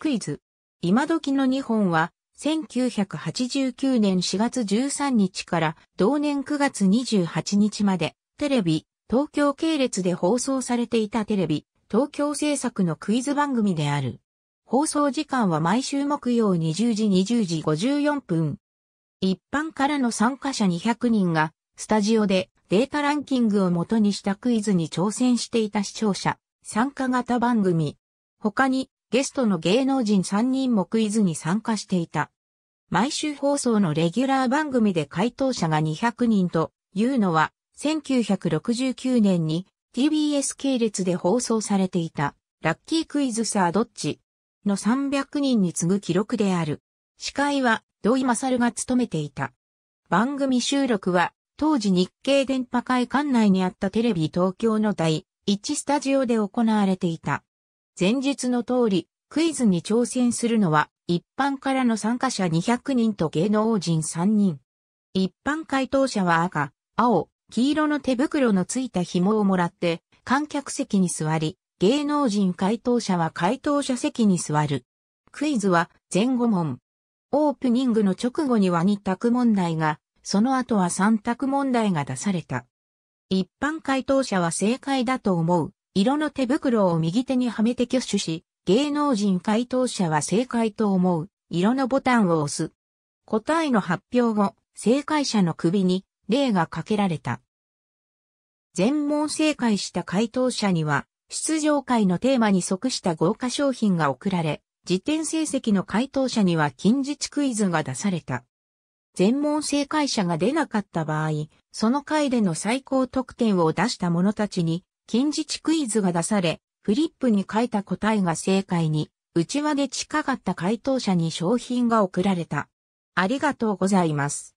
クイズ。今時の日本は、1989年4月13日から同年9月28日まで、テレビ、東京系列で放送されていたテレビ、東京制作のクイズ番組である。放送時間は毎週木曜20時20時54分。一般からの参加者200人が、スタジオでデータランキングを元にしたクイズに挑戦していた視聴者、参加型番組。他に、ゲストの芸能人3人もクイズに参加していた。毎週放送のレギュラー番組で回答者が200人というのは、1969年に TBS 系列で放送されていた、ラッキークイズサードッチの300人に次ぐ記録である。司会は土井勝が務めていた。番組収録は当時日経電波会館内にあったテレビ東京の第1スタジオで行われていた。前述の通り、クイズに挑戦するのは、一般からの参加者200人と芸能人3人。一般回答者は赤、青、黄色の手袋のついた紐をもらって、観客席に座り、芸能人回答者は回答者席に座る。クイズは前後問。オープニングの直後には2択問題が、その後は3択問題が出された。一般回答者は正解だと思う。色の手袋を右手にはめて挙手し、芸能人回答者は正解と思う、色のボタンを押す。答えの発表後、正解者の首に、例がかけられた。全問正解した回答者には、出場会のテーマに即した豪華商品が贈られ、時点成績の回答者には近日クイズが出された。全問正解者が出なかった場合、その回での最高得点を出した者たちに、近似値クイズが出され、フリップに書いた答えが正解に、内輪で近かった回答者に商品が送られた。ありがとうございます。